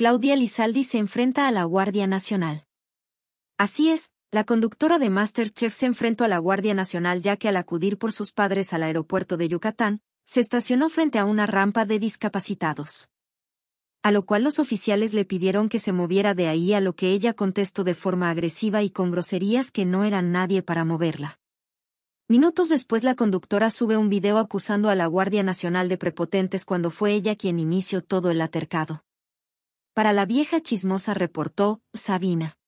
Claudia Lizaldi se enfrenta a la Guardia Nacional. Así es, la conductora de Masterchef se enfrentó a la Guardia Nacional ya que al acudir por sus padres al aeropuerto de Yucatán, se estacionó frente a una rampa de discapacitados. A lo cual los oficiales le pidieron que se moviera de ahí a lo que ella contestó de forma agresiva y con groserías que no eran nadie para moverla. Minutos después la conductora sube un video acusando a la Guardia Nacional de prepotentes cuando fue ella quien inició todo el altercado. Para la vieja chismosa reportó, Sabina.